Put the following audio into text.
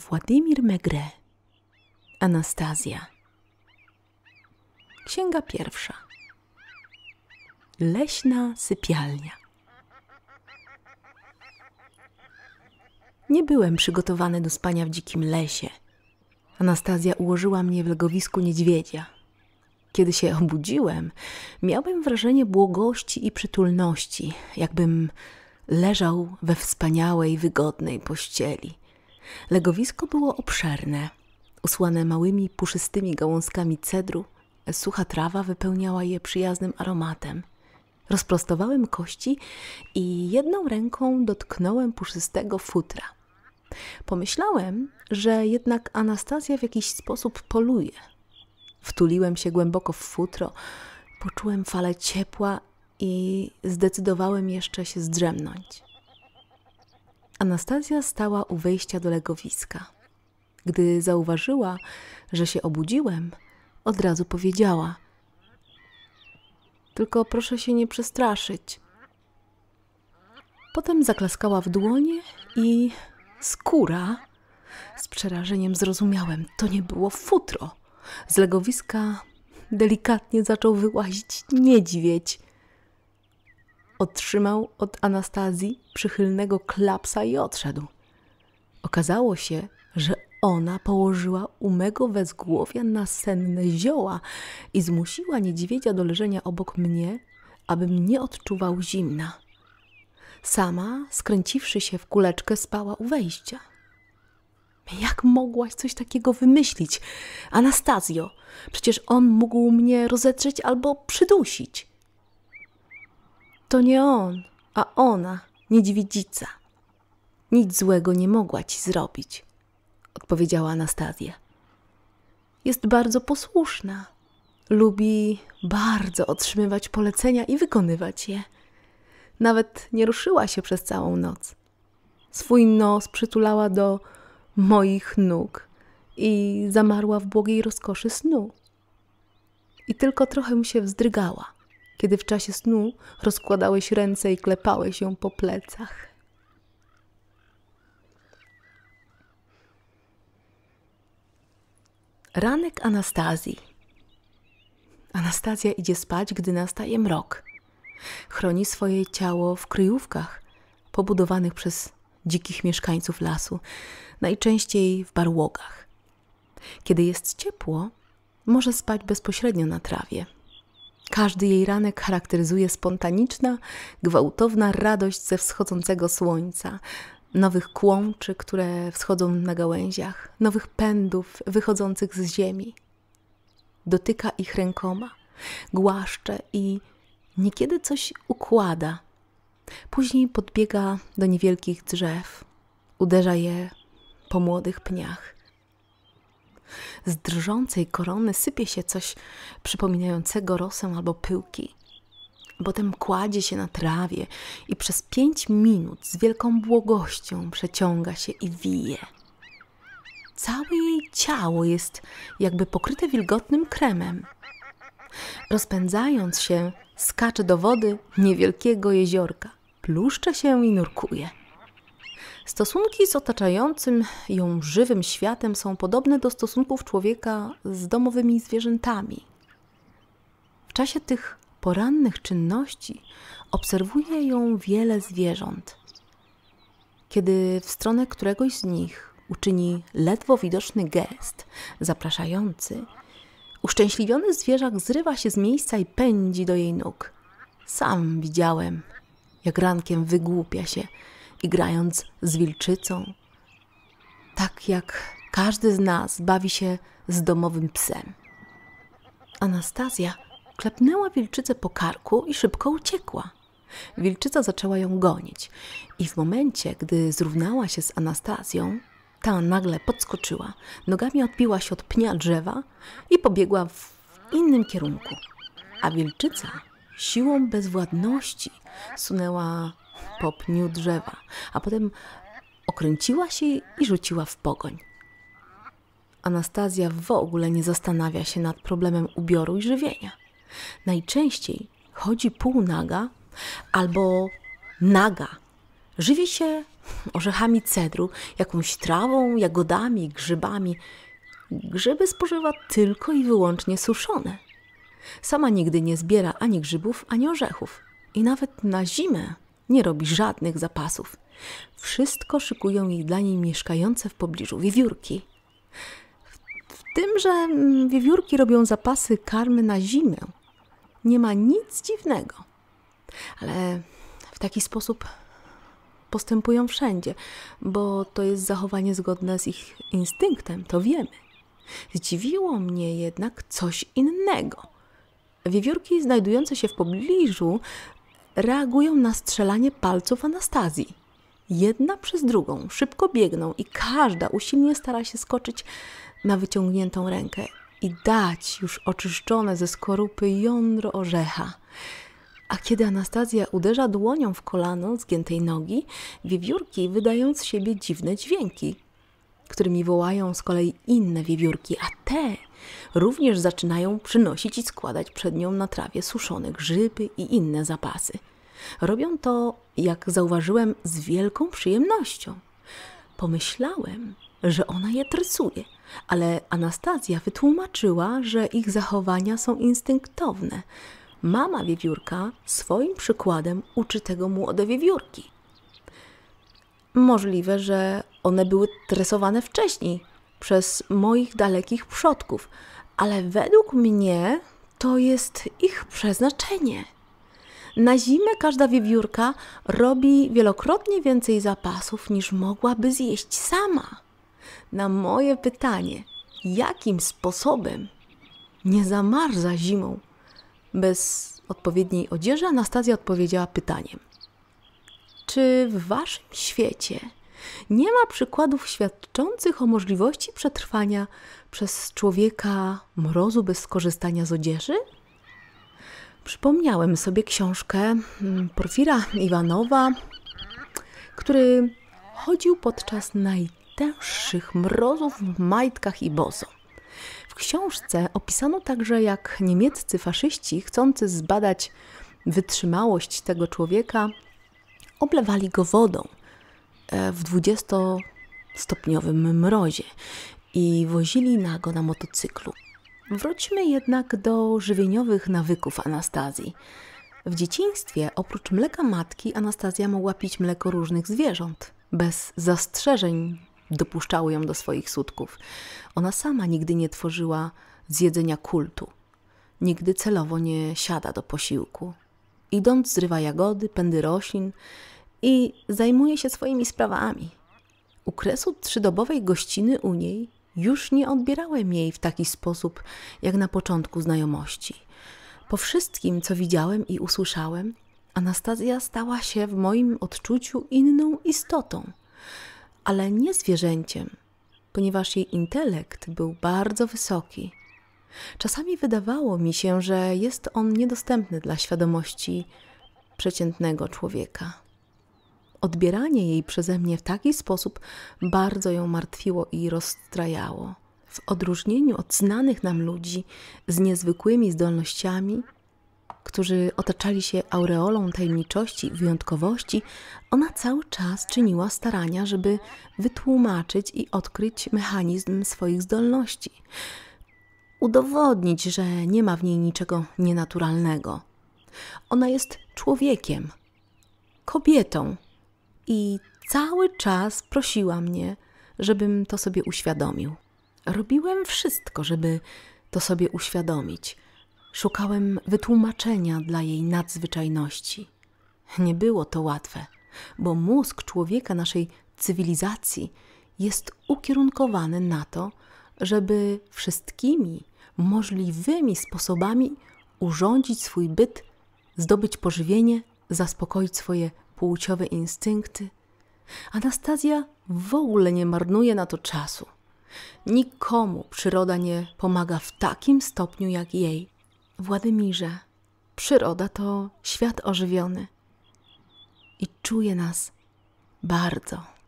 Władimir Megre Anastazja Księga pierwsza Leśna sypialnia Nie byłem przygotowany do spania w dzikim lesie. Anastazja ułożyła mnie w legowisku niedźwiedzia. Kiedy się obudziłem, miałem wrażenie błogości i przytulności, jakbym leżał we wspaniałej, wygodnej pościeli. Legowisko było obszerne, usłane małymi, puszystymi gałązkami cedru, sucha trawa wypełniała je przyjaznym aromatem. Rozprostowałem kości i jedną ręką dotknąłem puszystego futra. Pomyślałem, że jednak Anastazja w jakiś sposób poluje. Wtuliłem się głęboko w futro, poczułem falę ciepła i zdecydowałem jeszcze się zdrzemnąć. Anastazja stała u wejścia do legowiska. Gdy zauważyła, że się obudziłem, od razu powiedziała: Tylko proszę się nie przestraszyć. Potem zaklaskała w dłonie i skóra. Z przerażeniem zrozumiałem, to nie było futro. Z legowiska delikatnie zaczął wyłazić niedźwiedź. Otrzymał od Anastazji przychylnego klapsa i odszedł. Okazało się, że ona położyła u mego wezgłowia nasenne zioła i zmusiła niedźwiedzia do leżenia obok mnie, abym nie odczuwał zimna. Sama, skręciwszy się w kuleczkę, spała u wejścia. Jak mogłaś coś takiego wymyślić, Anastazjo? Przecież on mógł mnie rozetrzeć albo przydusić. To nie on, a ona, niedźwiedzica. Nic złego nie mogła ci zrobić, odpowiedziała Anastazja. Jest bardzo posłuszna. Lubi bardzo otrzymywać polecenia i wykonywać je. Nawet nie ruszyła się przez całą noc. Swój nos przytulała do moich nóg i zamarła w błogiej rozkoszy snu. I tylko trochę się wzdrygała, kiedy w czasie snu rozkładałeś ręce i klepałeś ją po plecach. Ranek Anastazji. Anastazja idzie spać, gdy nastaje mrok. Chroni swoje ciało w kryjówkach pobudowanych przez dzikich mieszkańców lasu, najczęściej w barłogach. Kiedy jest ciepło, może spać bezpośrednio na trawie, każdy jej ranek charakteryzuje spontaniczna, gwałtowna radość ze wschodzącego słońca, nowych kłączy, które wschodzą na gałęziach, nowych pędów wychodzących z ziemi. Dotyka ich rękoma, głaszcze i niekiedy coś układa. Później podbiega do niewielkich drzew, uderza je po młodych pniach, z drżącej korony sypie się coś przypominającego rosę albo pyłki. Potem kładzie się na trawie i przez pięć minut z wielką błogością przeciąga się i wije. Całe jej ciało jest jakby pokryte wilgotnym kremem. Rozpędzając się, skacze do wody niewielkiego jeziorka, pluszcza się i nurkuje. Stosunki z otaczającym ją żywym światem są podobne do stosunków człowieka z domowymi zwierzętami. W czasie tych porannych czynności obserwuje ją wiele zwierząt. Kiedy w stronę któregoś z nich uczyni ledwo widoczny gest zapraszający, uszczęśliwiony zwierzak zrywa się z miejsca i pędzi do jej nóg. Sam widziałem, jak rankiem wygłupia się igrając z wilczycą, tak jak każdy z nas bawi się z domowym psem. Anastazja klepnęła wilczycę po karku i szybko uciekła. Wilczyca zaczęła ją gonić i w momencie, gdy zrównała się z Anastazją, ta nagle podskoczyła, nogami odbiła się od pnia drzewa i pobiegła w innym kierunku. A wilczyca siłą bezwładności sunęła po pniu drzewa, a potem okręciła się i rzuciła w pogoń. Anastazja w ogóle nie zastanawia się nad problemem ubioru i żywienia. Najczęściej chodzi półnaga albo naga. Żywi się orzechami cedru, jakąś trawą, jagodami, grzybami. Grzyby spożywa tylko i wyłącznie suszone. Sama nigdy nie zbiera ani grzybów, ani orzechów. I nawet na zimę nie robi żadnych zapasów. Wszystko szykują jej dla niej mieszkające w pobliżu wiewiórki. W tym, że mm, wiewiórki robią zapasy karmy na zimę, nie ma nic dziwnego. Ale w taki sposób postępują wszędzie, bo to jest zachowanie zgodne z ich instynktem, to wiemy. Zdziwiło mnie jednak coś innego. Wiewiórki znajdujące się w pobliżu reagują na strzelanie palców Anastazji. Jedna przez drugą szybko biegną i każda usilnie stara się skoczyć na wyciągniętą rękę i dać już oczyszczone ze skorupy jądro orzecha. A kiedy Anastazja uderza dłonią w kolano zgiętej nogi, wiewiórki wydają z siebie dziwne dźwięki, którymi wołają z kolei inne wiewiórki, a te Również zaczynają przynosić i składać przed nią na trawie suszone grzyby i inne zapasy. Robią to, jak zauważyłem, z wielką przyjemnością. Pomyślałem, że ona je trysuje, ale Anastazja wytłumaczyła, że ich zachowania są instynktowne. Mama wiewiórka swoim przykładem uczy tego młode wiewiórki. Możliwe, że one były tresowane wcześniej, przez moich dalekich przodków, ale według mnie to jest ich przeznaczenie. Na zimę każda wiewiórka robi wielokrotnie więcej zapasów niż mogłaby zjeść sama. Na moje pytanie, jakim sposobem nie zamarza zimą bez odpowiedniej odzieży, Anastazja odpowiedziała pytaniem: Czy w waszym świecie nie ma przykładów świadczących o możliwości przetrwania przez człowieka mrozu bez skorzystania z odzieży? Przypomniałem sobie książkę mm, Porfira Iwanowa, który chodził podczas najtęższych mrozów w majtkach i boso. W książce opisano także, jak niemieccy faszyści, chcący zbadać wytrzymałość tego człowieka, oblewali go wodą – E, w 20-stopniowym mrozie i wozili na go na motocyklu. Wróćmy jednak do żywieniowych nawyków Anastazji. W dzieciństwie oprócz mleka matki Anastazja mogła pić mleko różnych zwierząt. Bez zastrzeżeń dopuszczały ją do swoich sutków. Ona sama nigdy nie tworzyła zjedzenia kultu. Nigdy celowo nie siada do posiłku. Idąc zrywa jagody, pędy roślin i zajmuje się swoimi sprawami. U kresu trzydobowej gościny u niej już nie odbierałem jej w taki sposób, jak na początku znajomości. Po wszystkim, co widziałem i usłyszałem, Anastazja stała się w moim odczuciu inną istotą, ale nie zwierzęciem, ponieważ jej intelekt był bardzo wysoki. Czasami wydawało mi się, że jest on niedostępny dla świadomości przeciętnego człowieka. Odbieranie jej przeze mnie w taki sposób bardzo ją martwiło i rozstrajało. W odróżnieniu od znanych nam ludzi z niezwykłymi zdolnościami, którzy otaczali się aureolą tajemniczości i wyjątkowości, ona cały czas czyniła starania, żeby wytłumaczyć i odkryć mechanizm swoich zdolności, udowodnić, że nie ma w niej niczego nienaturalnego. Ona jest człowiekiem, kobietą, i cały czas prosiła mnie, żebym to sobie uświadomił. Robiłem wszystko, żeby to sobie uświadomić. Szukałem wytłumaczenia dla jej nadzwyczajności. Nie było to łatwe, bo mózg człowieka naszej cywilizacji jest ukierunkowany na to, żeby wszystkimi możliwymi sposobami urządzić swój byt, zdobyć pożywienie, zaspokoić swoje płciowe instynkty, Anastazja w ogóle nie marnuje na to czasu. Nikomu przyroda nie pomaga w takim stopniu jak jej. Władimirze, przyroda to świat ożywiony i czuje nas bardzo.